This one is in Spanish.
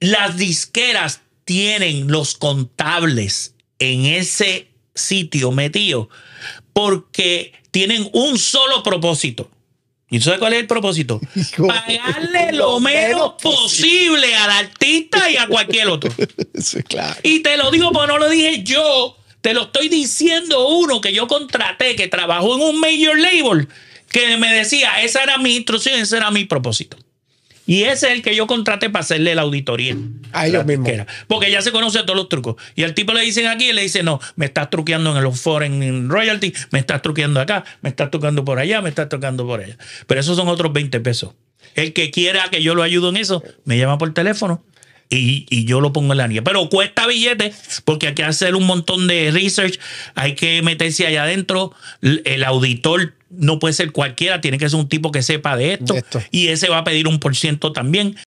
Las disqueras tienen los contables en ese sitio metido porque tienen un solo propósito. ¿Y sabes cuál es el propósito? Pagarle lo menos posible al artista y a cualquier otro. Y te lo digo porque no lo dije yo. Te lo estoy diciendo uno que yo contraté, que trabajó en un major label, que me decía, esa era mi instrucción, ese era mi propósito. Y ese es el que yo contraté para hacerle la auditoría. A ellos mismos. Porque ya se conoce todos los trucos. Y al tipo le dicen aquí y le dice, no, me estás truqueando en los foreign royalty, me estás truqueando acá, me estás truqueando por allá, me estás truqueando por allá. Pero esos son otros 20 pesos. El que quiera que yo lo ayude en eso, me llama por teléfono. Y, yo lo pongo en la línea. Pero cuesta billete porque hay que hacer un montón de research, hay que meterse allá adentro, el auditor no puede ser cualquiera, tiene que ser un tipo que sepa de esto, y ese va a pedir un por ciento también.